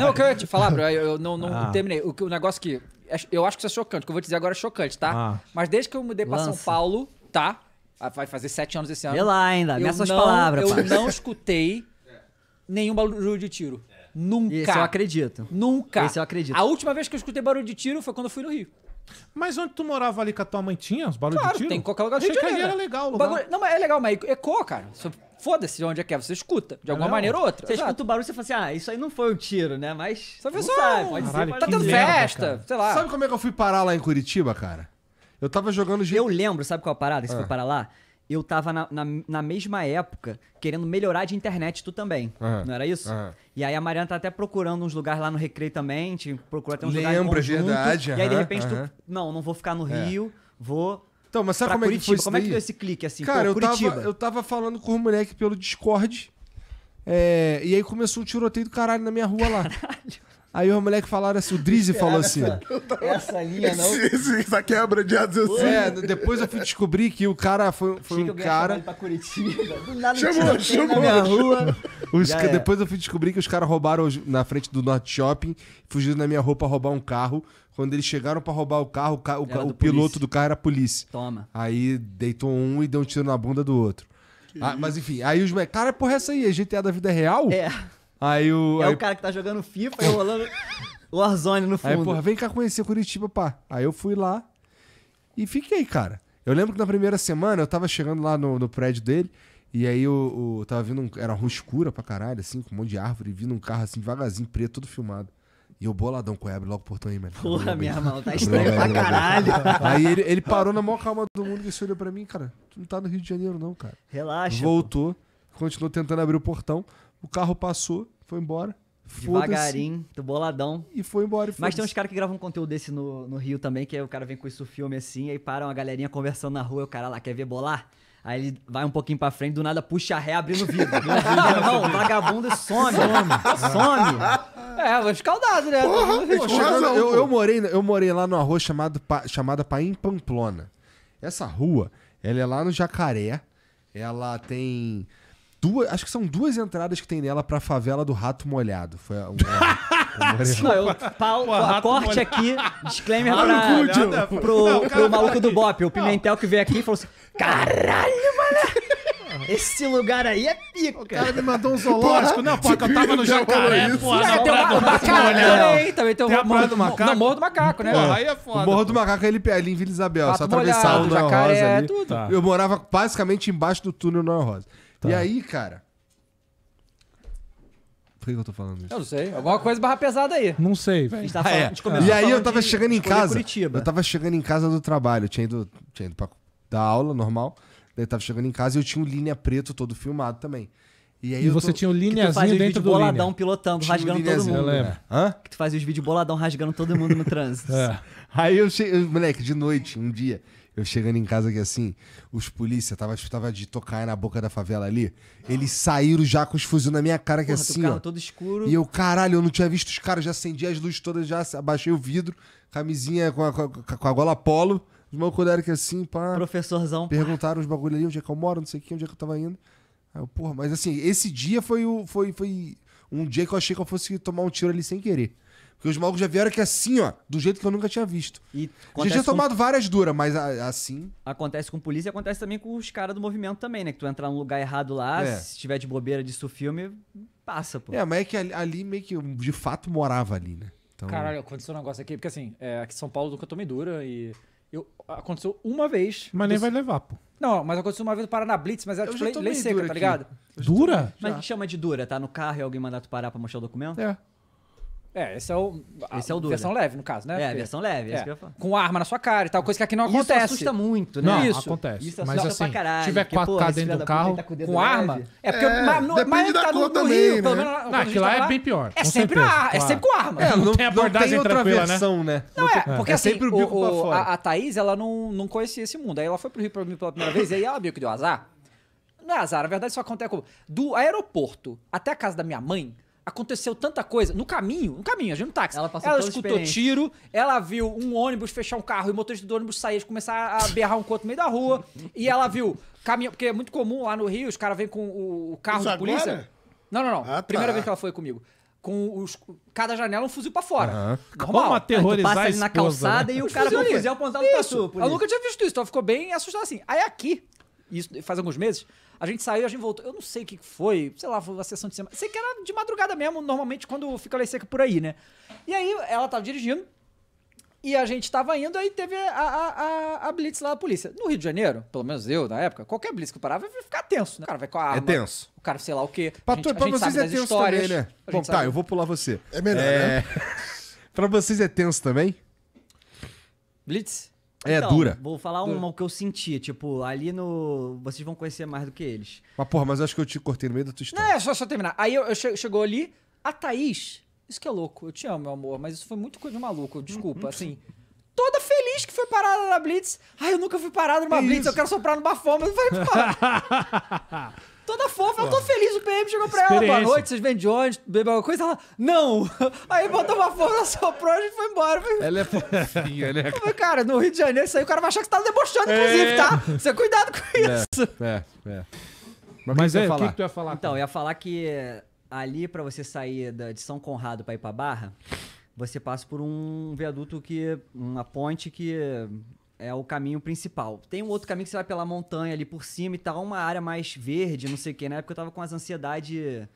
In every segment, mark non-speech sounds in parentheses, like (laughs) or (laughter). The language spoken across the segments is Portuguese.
Não, o que eu ia te falar, bro, eu não, não ah. terminei. O, o, negócio que. É, eu acho que isso é chocante, o que eu vou dizer agora é chocante, tá? Ah. Mas desde que eu mudei pra Lança. São Paulo, tá? Ah, vai fazer sete anos esse ano. Vê lá ainda, nessas palavras. Eu parceiro. não escutei nenhum barulho de tiro. É. Nunca. Isso eu acredito. Nunca. Isso eu acredito. A última vez que eu escutei barulho de tiro foi quando eu fui no Rio. Mas onde tu morava ali com a tua mãe tinha os barulhos claro, de tiro? tem em qualquer lugar do Rio de Janeiro. Achei que era legal. Né? Bagulho... Não, mas é legal, mas ecoa, é cara. Foda-se de onde é que é, você escuta, de alguma não. maneira ou outra. Você Exato. escuta o barulho e você fala assim, ah, isso aí não foi um tiro, né? Mas. Só não só... sabe, pode ser. Tá tendo assim. festa, cara. sei lá. Sabe como é que eu fui parar lá em Curitiba, cara? Eu tava jogando. Eu lembro, sabe qual é a parada? Você ah. foi parar lá? eu tava na, na, na, mesma época querendo melhorar de internet, tu também. Não era isso? E aí a Mariana tá até procurando uns lugares lá no Recreio também, te tipo, procura até uns Lembro, lugares. é verdade. E aí de repente tu, não, não vou ficar no é. Rio, é. vou então, mas sabe pra como Curitiba? é que foi Como é que deu esse clique assim? Cara, Pô, eu, Curitiba. Tava, eu tava falando com o moleque pelo Discord. É, e aí começou um tiroteio do caralho na minha rua lá. Caralho. Aí os moleques falaram assim, o Drizzy falou assim. Essa linha não. Esse, essa quebra de raciocínio. Assim. É, depois eu fui descobrir que o cara foi, foi um cara. Pra Curitiba. chama chamou, Na minha rua. Os, é. depois eu fui descobrir que os caras roubaram na frente do Norte Shopping, fugiram na minha roupa roubar um carro. Quando eles chegaram para roubar o carro, o, ca... o piloto polícia. do carro era a polícia. Toma. Aí deitou um e deu um tiro na bunda do outro. Ah, mas enfim, aí os moleques. Cara, porra, essa aí é GTA da vida real? É. Aí o. É aí... o cara que tá jogando FIFA e é rolando Warzone (laughs) no fundo. Aí, porra, vem cá conhecer Curitiba, pá. Aí eu fui lá e fiquei, cara. Eu lembro que na primeira semana eu tava chegando lá no, no prédio dele. E aí eu, eu tava vindo. Um, era rua escura pra caralho, assim, com um monte de árvore, vindo um carro assim, devagarzinho, preto, todo filmado. E eu boladão com logo o portão aí, mano. Porra, minha mão, tá estranho pra caralho. Aí ele, ele parou na maior calma do mundo e se olhou pra mim, cara. Tu não tá no Rio de Janeiro, não, cara. Relaxa. Voltou, pô. continuou tentando abrir o portão. O carro passou, foi embora. Devagarinho, tu boladão. E foi embora. E Mas tem uns caras que gravam um conteúdo desse no, no Rio também, que é o cara vem com isso filme assim, aí param a galerinha conversando na rua, o cara lá, quer ver bolar? Aí ele vai um pouquinho pra frente, do nada puxa ré abrindo o vidro. (laughs) Não, vagabundo some. Some. some. É, vou escaldado, né? Porra, eu, eu, morei, eu morei lá numa rua chamado, chamada Paim Pamplona. Essa rua, ela é lá no Jacaré. Ela tem duas, acho que são duas entradas que tem nela pra favela do Rato Molhado. Foi um, (laughs) Não, eu, pau, Pô, a corte molhado. aqui, disclaimer Rato é pra, pro, Não, o cara pro maluco tá do Bop, o Pimentel que veio aqui e falou assim: (laughs) caralho, mano! Esse lugar aí é pico". O cara me mandou um zoológico. (laughs) Não, pô, que eu tava no jacaré, pô. tem o macaco também, também tem, tem o morro do macaco. Não, morro do macaco, né? aí é foda. O Morro do Macaco ele é ali, ali em Vila Isabel, só atravessar o Noel jacaré, Rosa ali. tudo. Tá. Eu morava basicamente embaixo do túnel Noel Rosa. Tá. E aí, cara. Por que eu tô falando isso? Eu não sei. Alguma coisa barra pesada aí. Não sei, A velho. gente tá Ah, é. falando, é. E aí eu tava de chegando em casa. Curitiba. Eu tava chegando em casa do trabalho. Eu tinha ido, tinha ido pra dar aula normal. Daí eu tava chegando em casa e eu tinha o linha preto todo filmado também. E aí E você tô- tinha o Que tu fazia lineazinho os vídeos dentro do boladão linha. pilotando, tinha rasgando todo mundo. eu né? lembro. É. Hã? Que tu fazia os vídeos boladão rasgando todo mundo no trânsito. É. Aí eu cheguei, moleque, de noite, um dia, eu chegando em casa aqui assim, os policiais tava, tipo, tava de tocar na boca da favela ali. Eles saíram já com os fuzil na minha cara, que Porra, assim. Carro ó, todo escuro. E eu, caralho, eu não tinha visto os caras, já acendi as luzes todas, já abaixei o vidro, camisinha com a, com a, com a gola polo. Os malucos que assim, pá. Professorzão. Perguntaram os uns bagulho ali, onde é que eu moro, não sei o que, onde é que eu tava indo. Aí eu, porra, mas assim, esse dia foi o. Foi, foi um dia que eu achei que eu fosse tomar um tiro ali sem querer. Porque os malucos já vieram que assim, ó, do jeito que eu nunca tinha visto. E já tinha com... tomado várias duras, mas a, assim. Acontece com polícia e acontece também com os caras do movimento também, né? Que tu entrar num lugar errado lá, é. se tiver de bobeira disso filme, passa, pô. É, mas é que ali, ali meio que eu, de fato morava ali, né? Então... Caralho, aconteceu um negócio aqui, porque assim, é, aqui em São Paulo nunca tomei dura e. Eu, aconteceu uma vez. Mas nem vai levar, pô. Não, mas aconteceu uma vez no Paraná Blitz, mas é era tipo lei, lei seca, tá ligado? Dura? Mas o que chama de dura, tá? No carro e alguém mandar tu parar pra mostrar o documento? É. É, esse é o. A esse é o duro. Versão né? leve, no caso, né? É, Porque, versão leve, é, é Com arma na sua cara e tal, coisa que aqui não acontece. Isso assusta muito, né? Não, isso. acontece. Isso mas assim, caralho, se tiver 4K dentro do carro, tá com, com arma. É porque é, ma, tá no, mas da tá no, também, Rio, né? pelo menos. Não, aquilo lá tá é bem pior. É sempre, certeza, é sempre com arma. É, é não, tem abordagem tranquila, né? né? Não, é, porque é assim, sempre o bico pra fora. A Thaís, ela não conhecia esse mundo. Aí ela foi pro Rio pela primeira vez e aí ela viu que deu azar. Não é azar, na verdade só acontece Do aeroporto até a casa da minha mãe, aconteceu tanta coisa. No caminho, no caminho, a gente no táxi. Ela, passou ela escutou tiro, ela viu um ônibus fechar um carro e o motorista do ônibus sair, começar a berrar um coto no meio da rua. e ela viu caminho, porque é muito comum lá no Rio, os caras vêm com o, carro Isso da polícia. Agora? Não, não, não. Ah, tá. Primeira vez que ela foi comigo com os, cada janela um fuzil pra fora. Uhum. Normal. Como aterrorizar passa ali na esposa, calçada né? e o cara com o fuzil apontado pra tu. Eu nunca tinha visto isso, então ficou bem assustado assim. Aí aqui, isso faz alguns meses, a gente saiu, a gente voltou. Eu não sei o que foi, sei lá, foi a sessão de semana. Sei que era de madrugada mesmo, normalmente quando fica lei seca por aí, né? E aí ela tava dirigindo e a gente tava indo, aí teve a, a, a, a blitz lá da polícia. No Rio de Janeiro, pelo menos eu, na época, qualquer blitz que eu parava ia ficar tenso, né? O cara vai com a é arma. É tenso. O cara, sei lá o quê. Pra, a gente, tu, pra gente vocês é tenso histórias, também, né? Bom, tá, sabe... tá, eu vou pular você. É melhor, é... né? (laughs) pra vocês é tenso também? Blitz? É, então, dura. Vou falar dura. uma que eu senti, tipo, ali no. Vocês vão conhecer mais do que eles. Mas, porra, mas acho que eu te cortei no meio da tua história. Não, é só, só terminar. Aí eu, eu che chegou ali, a Thaís. Isso que é louco, eu te amo, meu amor, mas isso foi muito coisa de maluco, desculpa, assim. Toda feliz que foi parada na Blitz. Ai, eu nunca fui parada numa que Blitz, isso? eu quero soprar no bafoma. Não vai parar. (laughs) toda fofa, eu tô feliz, o PM chegou pra ela, boa noite, vocês vêm de onde? Bebeu alguma coisa? Ela, não! (laughs) Aí botou uma fofa, soprou e foi embora. Ela é fofinha, né? Falei, cara, no Rio de Janeiro isso aí o cara vai achar que você tá debochando, é. inclusive, tá? Você cuidado com é, isso. É, é. é. Mas, Mas que é, o que, que tu ia falar? Então, eu ia falar que eh, ali pra você sair de São Conrado pra ir pra Barra, você passa por um viaduto que... uma ponte que é o caminho principal. Tem um outro caminho que você vai pela montanha ali por cima e tal, uma área mais verde, não sei o quê. Na época eu tava com as ansiedades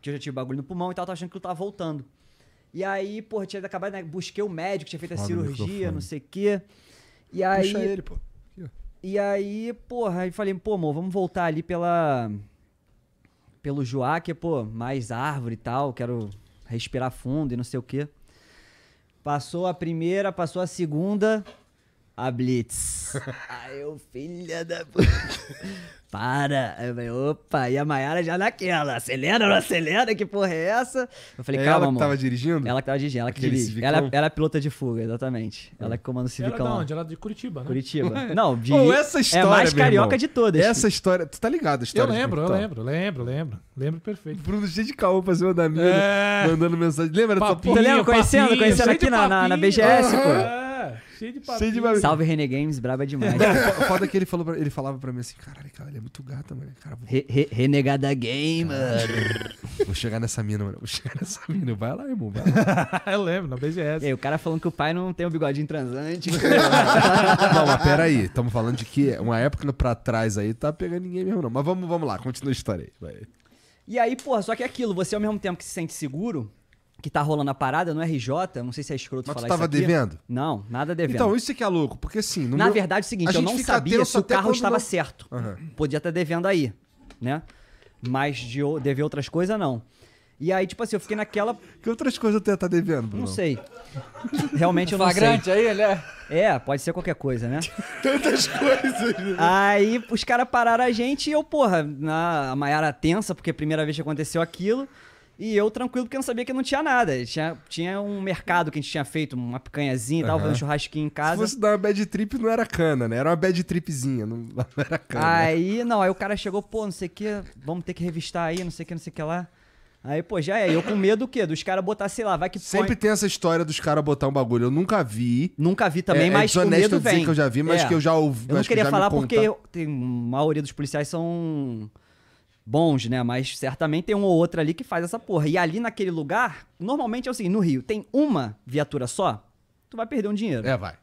que eu já tive bagulho no pulmão e tal, tava achando que eu tava voltando. E aí, pô, tinha acabado, né? Busquei o médico, tinha feito a cirurgia, não sei o quê. E aí. Puxa ele, pô. e aí, porra, aí falei, pô, amor, vamos voltar ali pela. Pelo Joá, que é, pô, mais árvore e tal, quero respirar fundo e não sei o quê. Passou a primeira, passou a segunda a Blitz. (laughs) Aí eu, filha da puta. Para. Aí eu falei, opa, e a Mayara já naquela. Acelera, não acelera, que porra é essa? Eu falei, é calma, ela que amor. tava dirigindo? Ela que tava dirigindo, ela que Aquele dirige. Ela, é, ela é pilota de fuga, exatamente. É. Ela que é comanda o Civicão. Ela tá de onde? Ela é de Curitiba, né? Curitiba. (laughs) não, de... Ou essa história, É mais carioca de todas. Essa história... Tu tá ligado a história? Eu lembro, eu lembro, lembro, lembro. Lembro perfeito. Bruno cheio de caô pra cima da minha, é... mandando mensagem. Lembra? Papinho, tu lembra? Conhecendo, papinho, conhecendo aqui na, na, na, BGS, ah, pô cheio de papinho. de papinho. Salve René Games, braba demais. O foda que ele, falou pra, ele falava pra mim assim, caralho, cara, ele é muito gato, mano. Cara, vou... re, re, renegada game, Vou chegar nessa mina, mano. Vou chegar nessa mina. Vai lá, irmão, vai lá. (laughs) Eu lembro, na BGS. E aí, o cara falando que o pai não tem um bigodinho transante. (laughs) não, mas peraí. Estamos falando de que uma época pra trás aí tá pegando ninguém mesmo, não. Mas vamos, vamos lá, continua a história aí. Vai. E aí, porra, só que é aquilo, você ao mesmo tempo que se sente seguro, que tá rolando a parada no RJ, não sei se é escroto Mas falar isso. Mas tu tava devendo? Não, nada devendo. Então, isso é que é louco, porque assim. Na meu... verdade, é o seguinte, eu não sabia se o carro estava não... certo. Uhum. Podia estar devendo aí, né? Mas de dever outras coisas, não. E aí, tipo assim, eu fiquei naquela. Que outras coisas eu ia estar tá devendo, Bruno? Não sei. Realmente eu não Fagrante sei. aí, né? É, pode ser qualquer coisa, né? (laughs) Tantas coisas. Aí os caras pararam a gente e eu, porra, na... a Maiara tensa, porque é a primeira vez que aconteceu aquilo. E eu tranquilo, porque eu não sabia que não tinha nada. Tinha, tinha um mercado que a gente tinha feito, uma picanhazinha e tal, uhum. fazendo um churrasquinho em casa. Se fosse dar uma bad trip, não era cana, né? Era uma bad tripzinha, não, (laughs) não era cana. Aí, não, aí o cara chegou, pô, não sei o que, vamos ter que revistar aí, não sei o que, não sei o que lá. Aí, pô, já é. Eu com medo do quê? Dos caras botar, sei lá, vai que Sempre põe... tem essa história dos caras botar um bagulho. Eu nunca vi. Nunca vi também, é, é mas é dizer vem. que eu já vi, mas é. que eu já ouvi. Eu não queria que falar porque tem, a maioria dos policiais são bons, né? Mas certamente tem um ou outro ali que faz essa porra. E ali naquele lugar, normalmente é o seguinte: no Rio, tem uma viatura só, tu vai perder um dinheiro. É, vai.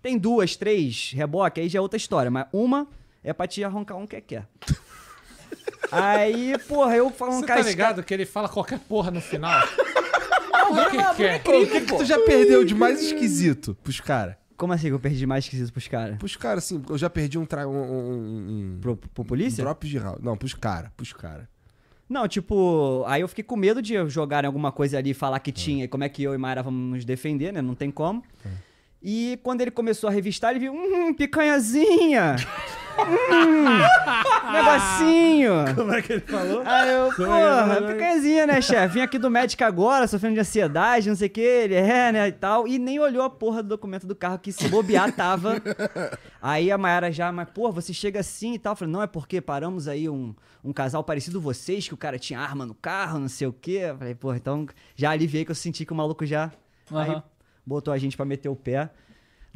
Tem duas, três, reboque, aí já é outra história. Mas uma é pra te arrancar um que quer. (laughs) aí, porra, eu falo um cara. Você tá ligado que ele fala qualquer porra no final? Não, não, que não, é? o que, que tu já perdeu de mais esquisito pros caras? Como assim que eu perdi mais que isso pros caras? Pros caras, assim, eu já perdi um. um, um, pro, pro polícia? Um drops de round. Não, pros caras, pros caras. Não, tipo, aí eu fiquei com medo de jogarem alguma coisa ali e falar que é. tinha, e como é que eu e Mayra vamos nos defender, né? Não tem como. É. E quando ele começou a revistar, ele viu, hum, picanhazinha! (laughs) hum, negocinho. Como é que ele falou? Aí eu, é porra, é picanhazinha, né, chefe? Vim aqui do médico agora, sofrendo de ansiedade, não sei o que, ele é, né, e tal. E nem olhou a porra do documento do carro que se bobear tava. Aí a Mayara já, mas porra, você chega assim e tal. Eu falei, não, é porque paramos aí um, um casal parecido vocês, que o cara tinha arma no carro, não sei o que. falei, porra, então já aliviei que eu senti que o maluco já... Uhum. Aí botou a gente para meter o pé.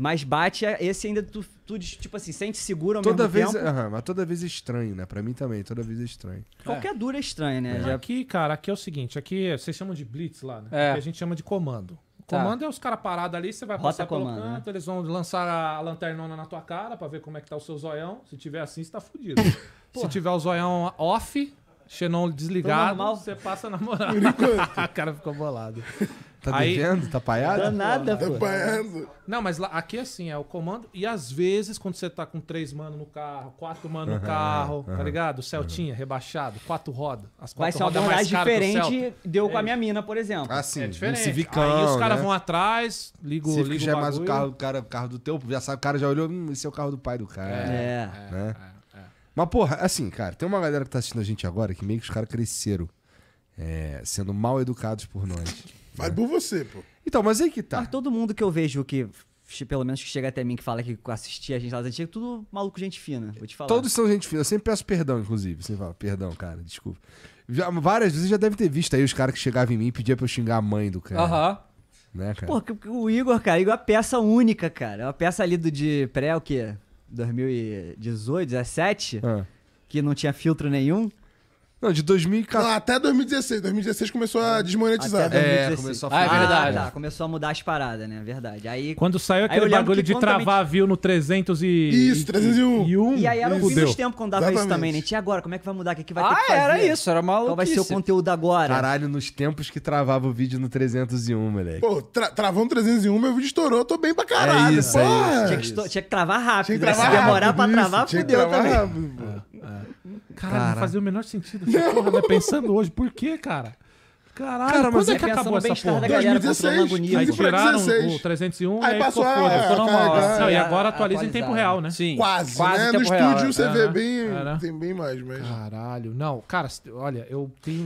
Mas bate esse ainda tu, tu tipo assim, sente seguro ao toda mesmo vez, tempo. É, aham, mas toda vez é estranho, né? Pra mim também, toda vez é estranho. Qualquer dura é estranha, né? Aqui, cara, aqui é o seguinte, aqui vocês chamam de blitz lá, né? É. Aqui a gente chama de comando. Tá. Comando é os caras parados ali, você vai Rota passar pelo comando, né? canto, eles vão lançar a lanternona na tua cara pra ver como é que tá o seu zoião. Se tiver assim, você tá fudido. (laughs) Se tiver o zoião off, xenon desligado, você passa na moral. o (laughs) cara ficou bolado. (laughs) Tá aí, devendo? Tá paiado? Tá nada, pô. Tá paiado. Não, mas lá, aqui é assim, é o comando. E às vezes, quando você tá com três mano no carro, quatro mano no uhum, carro, uhum, tá ligado? O Celtinha, uhum. rebaixado, quatro rodas. As quatro rodas é mais diferente deu com a é minha mina, por exemplo. Assim, sim. é diferente. civicão, aí os caras né? vão atrás, ligam o ligo já é mais o carro, cara, carro do teu, já sabe, o cara já olhou, hum, esse é o carro do pai do cara. É. Né? é, né? é, é. Mas, porra, assim, cara, tem uma galera que tá assistindo a gente agora que meio que os caras cresceram é, sendo mal educados por nós mas por você, pô. Então, mas aí que tá. Mas todo mundo que eu vejo que pelo menos que chega até mim que fala que assistia a gente lá das antigas, tudo maluco, gente fina. Vou te falar. Todos são gente fina. Eu sempre peço perdão, inclusive. Você fala, perdão, cara, desculpa. Já, várias vezes já deve ter visto aí os caras que chegavam em mim e pediam pra eu xingar a mãe do cara. Aham. Né, cara? Pô, o Igor, cara, o Igor é peça única, cara. É uma peça ali do de pré, o quê? 2018, 17? Ah. Que não tinha filtro nenhum. Não, de 2014. Não, até 2016. 2016 começou a desmonetizar. Até 2016. É, começou a Ah, é verdade. Ah, tá. Começou a mudar as paradas, né? Verdade. Aí, Quando saiu aquele lembro bagulho de quando também travar view no 300 e... Isso, 301. E, um, e aí era no fim dos tempos quando dava isso também, né? E agora, como é que vai mudar? O que, que vai ter que Ah, era isso, era maluco. Qual vai ser o conteúdo agora? Caralho, nos tempos que travava o vídeo no 301, moleque. Pô, tra travou no 301, meu vídeo estourou, eu tô bem pra caralho. É isso, é porra. É tinha que, tinha que travar rápido. Tinha que né? travar Se demorar rápido, pra travar, tinha que fudeu travar também. rápido, pô. Caralho, cara. não fazia o menor sentido essa porra, né? Pensando hoje, por quê, cara? Caralho, cara, mas é, é que acabou essa porra? Da 2016, aí tiraram o 301 aí, passou, a ficou normal. e agora atualiza em tempo real, né? Sim. Quase, Quase né? No estúdio real, você é. vê bem, tem bem mais, mas... Caralho, não, cara, olha, eu tenho